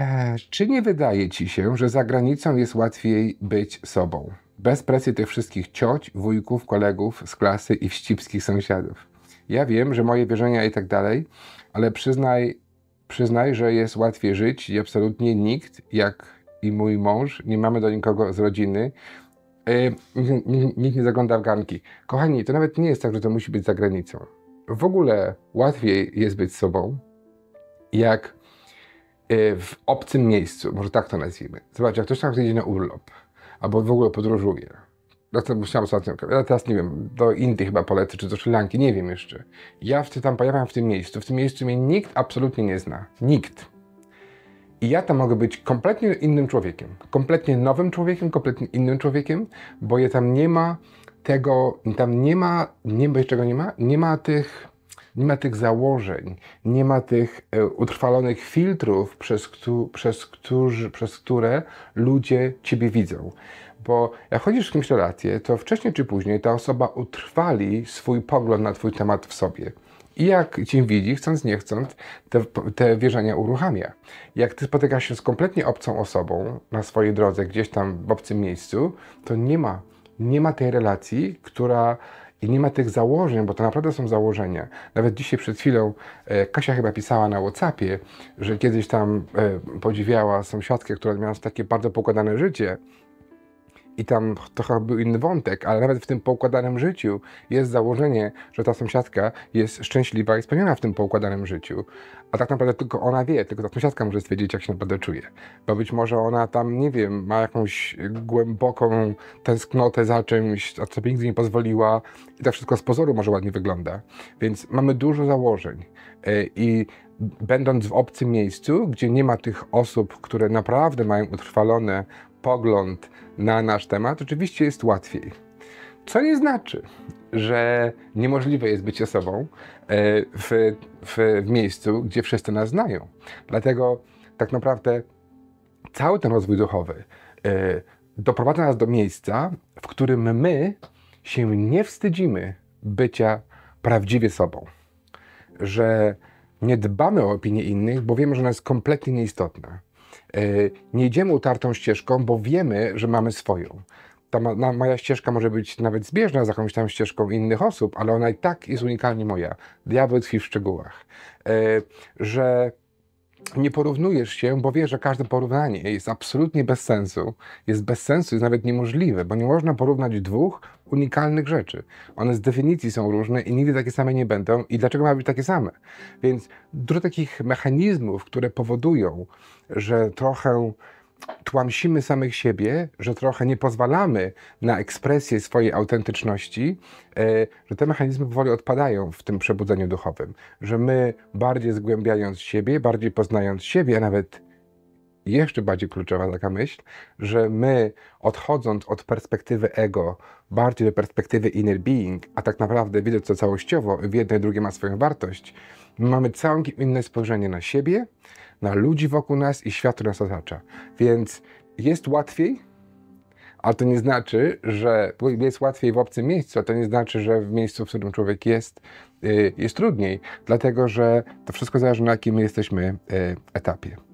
E, czy nie wydaje ci się, że za granicą jest łatwiej być sobą? Bez presji tych wszystkich cioć, wujków, kolegów z klasy i wścibskich sąsiadów. Ja wiem, że moje wierzenia i tak dalej, ale przyznaj, przyznaj, że jest łatwiej żyć i absolutnie nikt, jak i mój mąż, nie mamy do nikogo z rodziny. Yy, nikt nie zagląda w garnki. Kochani, to nawet nie jest tak, że to musi być za granicą. W ogóle łatwiej jest być sobą, jak Y, w obcym miejscu, może tak to nazwijmy. Zobaczcie, jak ktoś tam idzie na urlop, albo w ogóle podróżuje, musiałam ostatnio, ja teraz nie wiem, do Indii chyba polecę, czy do Sri Lanki, nie wiem jeszcze. Ja w, tam pojawiam w tym miejscu, w tym miejscu mnie nikt absolutnie nie zna. Nikt. I ja tam mogę być kompletnie innym człowiekiem. Kompletnie nowym człowiekiem, kompletnie innym człowiekiem, bo je tam nie ma tego, tam nie ma, nie wiem, czego nie ma, nie ma tych nie ma tych założeń, nie ma tych e, utrwalonych filtrów, przez, któ przez, którzy, przez które ludzie Ciebie widzą. Bo jak chodzisz w kimś relację, to wcześniej czy później ta osoba utrwali swój pogląd na Twój temat w sobie. I jak cię widzi, chcąc nie chcąc, te, te wierzenia uruchamia. Jak ty spotykasz się z kompletnie obcą osobą na swojej drodze, gdzieś tam w obcym miejscu, to nie ma, nie ma tej relacji, która i nie ma tych założeń, bo to naprawdę są założenia. Nawet dzisiaj przed chwilą e, Kasia chyba pisała na WhatsAppie, że kiedyś tam e, podziwiała sąsiadkę, która miała takie bardzo pokładane życie i tam trochę był inny wątek, ale nawet w tym poukładanym życiu jest założenie, że ta sąsiadka jest szczęśliwa i spełniona w tym poukładanym życiu. A tak naprawdę tylko ona wie, tylko ta sąsiadka może stwierdzić, jak się naprawdę czuje. Bo być może ona tam, nie wiem, ma jakąś głęboką tęsknotę za czymś, a co nigdy nie pozwoliła i to wszystko z pozoru może ładnie wygląda. Więc mamy dużo założeń e, i będąc w obcym miejscu, gdzie nie ma tych osób, które naprawdę mają utrwalone pogląd na nasz temat, oczywiście jest łatwiej. Co nie znaczy, że niemożliwe jest bycie sobą e, w, w, w miejscu, gdzie wszyscy nas znają. Dlatego tak naprawdę cały ten rozwój duchowy e, doprowadza nas do miejsca, w którym my się nie wstydzimy bycia prawdziwie sobą. Że nie dbamy o opinię innych, bo wiemy, że ona jest kompletnie nieistotna. E, nie idziemy utartą ścieżką, bo wiemy, że mamy swoją. Ta ma, moja ścieżka może być nawet zbieżna z jakąś tam ścieżką innych osób, ale ona i tak jest unikalnie moja. Diabeł tkwi w szczegółach. E, że nie porównujesz się, bo wiesz, że każde porównanie jest absolutnie bez sensu. Jest bez sensu, jest nawet niemożliwe, bo nie można porównać dwóch unikalnych rzeczy. One z definicji są różne i nigdy takie same nie będą. I dlaczego mają być takie same? Więc dużo takich mechanizmów, które powodują, że trochę tłamsimy samych siebie, że trochę nie pozwalamy na ekspresję swojej autentyczności, e, że te mechanizmy powoli odpadają w tym przebudzeniu duchowym, że my bardziej zgłębiając siebie, bardziej poznając siebie, a nawet jeszcze bardziej kluczowa taka myśl, że my odchodząc od perspektywy ego, bardziej do perspektywy inner being, a tak naprawdę widząc to całościowo, w jednej i drugie ma swoją wartość, mamy całkiem inne spojrzenie na siebie, na ludzi wokół nas i świat, który nas otacza. Więc jest łatwiej, ale to nie znaczy, że jest łatwiej w obcym miejscu, a to nie znaczy, że w miejscu, w którym człowiek jest, y, jest trudniej, dlatego że to wszystko zależy na jakim jesteśmy y, etapie.